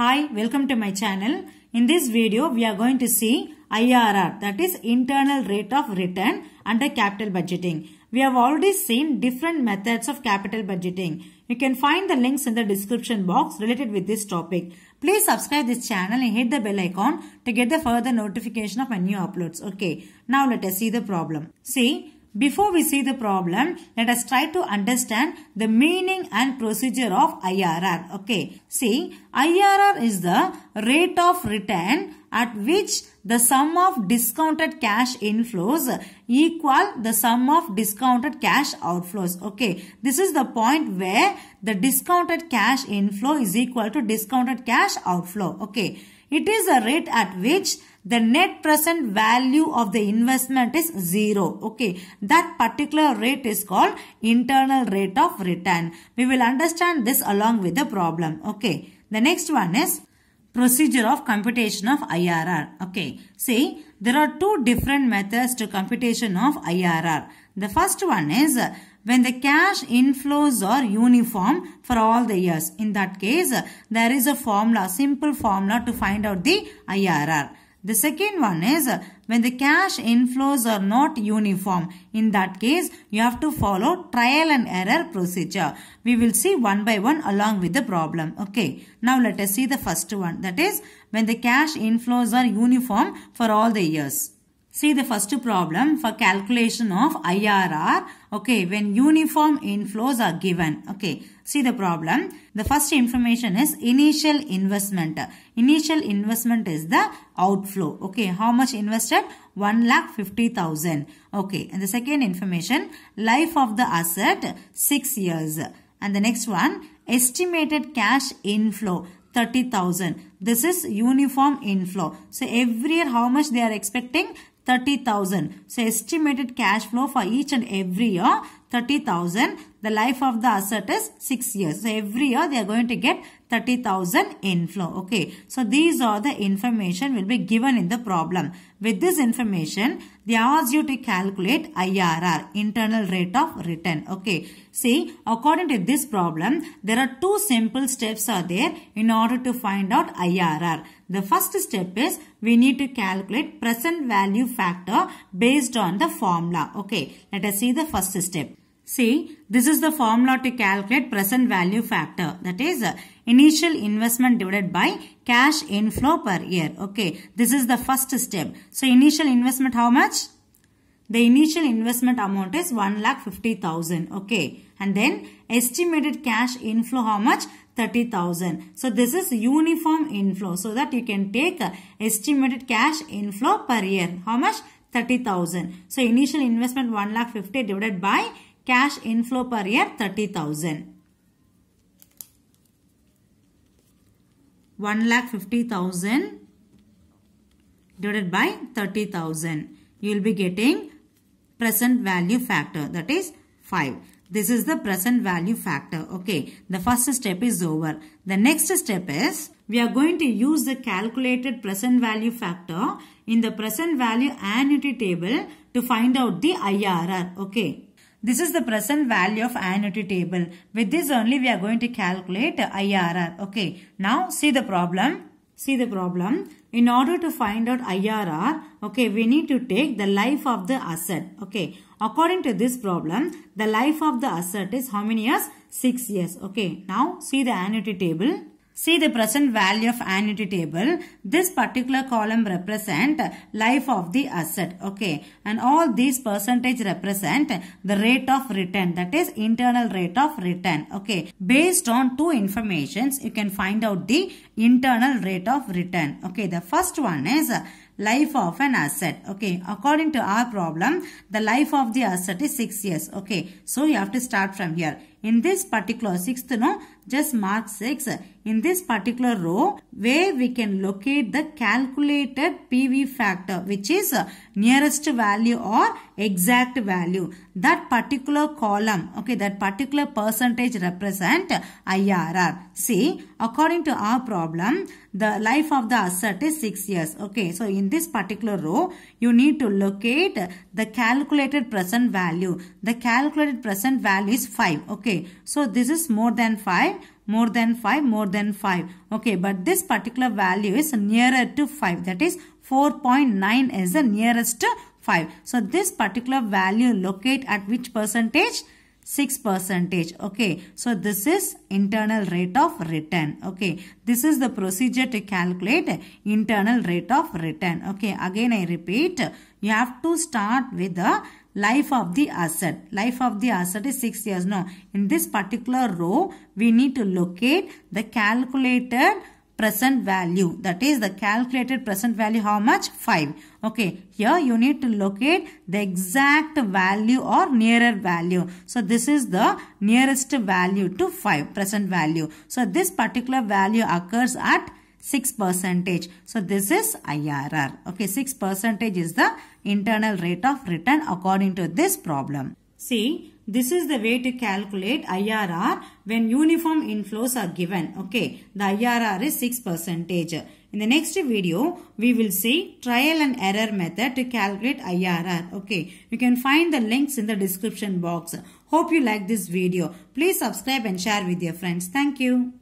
Hi, welcome to my channel. In this video, we are going to see IRR that is internal rate of return under capital budgeting. We have already seen different methods of capital budgeting. You can find the links in the description box related with this topic. Please subscribe this channel and hit the bell icon to get the further notification of my new uploads. Okay, now let us see the problem. See, before we see the problem, let us try to understand the meaning and procedure of IRR. Okay, see IRR is the rate of return at which the sum of discounted cash inflows equal the sum of discounted cash outflows. Okay, this is the point where the discounted cash inflow is equal to discounted cash outflow. Okay, it is a rate at which the net present value of the investment is zero. Okay, that particular rate is called internal rate of return. We will understand this along with the problem. Okay, the next one is procedure of computation of IRR. Okay, see there are two different methods to computation of IRR. The first one is when the cash inflows are uniform for all the years. In that case, there is a formula, simple formula to find out the IRR. The second one is when the cash inflows are not uniform. In that case, you have to follow trial and error procedure. We will see one by one along with the problem. Okay. Now let us see the first one. That is when the cash inflows are uniform for all the years. See the first problem for calculation of IRR. Okay, when uniform inflows are given. Okay, see the problem. The first information is initial investment. Initial investment is the outflow. Okay, how much invested? One lakh fifty thousand. Okay, and the second information, life of the asset, 6 years. And the next one, estimated cash inflow. 30,000. This is uniform inflow. So every year how much they are expecting? 30,000. So estimated cash flow for each and every year 30,000. The life of the asset is 6 years. So every year they are going to get 30,000 inflow. Okay. So these are the information will be given in the problem. With this information, they ask you to calculate IRR, internal rate of return. Okay. See, according to this problem, there are two simple steps are there in order to find out IRR. The first step is we need to calculate present value factor based on the formula. Okay. Let us see the first step. See, this is the formula to calculate present value factor. That is uh, initial investment divided by cash inflow per year. Okay, this is the first step. So, initial investment how much? The initial investment amount is one lakh fifty thousand. Okay, and then estimated cash inflow how much? 30,000. So this is uniform inflow so that you can take uh, estimated cash inflow per year. How much? 30,000. So initial investment one lakh fifty divided by Cash inflow per year 30,000. 1,50,000 divided by 30,000. You will be getting present value factor that is 5. This is the present value factor. Okay, the first step is over. The next step is we are going to use the calculated present value factor in the present value annuity table to find out the IRR. Okay. This is the present value of annuity table. With this only we are going to calculate IRR. Okay. Now see the problem. See the problem. In order to find out IRR, okay, we need to take the life of the asset. Okay. According to this problem, the life of the asset is how many years? 6 years. Okay. Now see the annuity table. See the present value of annuity table. This particular column represent life of the asset. Okay. And all these percentage represent the rate of return. That is internal rate of return. Okay. Based on two informations, you can find out the internal rate of return. Okay. The first one is life of an asset. Okay, according to our problem, the life of the asset is 6 years. Okay, so you have to start from here. In this particular sixth no, just mark 6. In this particular row, where we can locate the calculated PV factor which is uh, nearest value or exact value. That particular column, okay, that particular percentage represent uh, IRR. See, according to our problem, the life of the asset is 6 years. Okay, so in this particular row, you need to locate the calculated present value. The calculated present value is 5. Okay, so this is more than 5 more than 5, more than 5. Okay, but this particular value is nearer to 5. That is 4.9 is the nearest 5. So this particular value locate at which percentage? 6 percentage okay so this is internal rate of return okay this is the procedure to calculate internal rate of return okay again i repeat you have to start with the life of the asset life of the asset is 6 years no in this particular row we need to locate the calculated present value that is the calculated present value how much 5 okay here you need to locate the exact value or nearer value so this is the nearest value to 5 present value so this particular value occurs at 6 percentage so this is IRR okay 6 percentage is the internal rate of return according to this problem see this is the way to calculate IRR when uniform inflows are given. Okay, the IRR is 6 percentage. In the next video, we will see trial and error method to calculate IRR. Okay, you can find the links in the description box. Hope you like this video. Please subscribe and share with your friends. Thank you.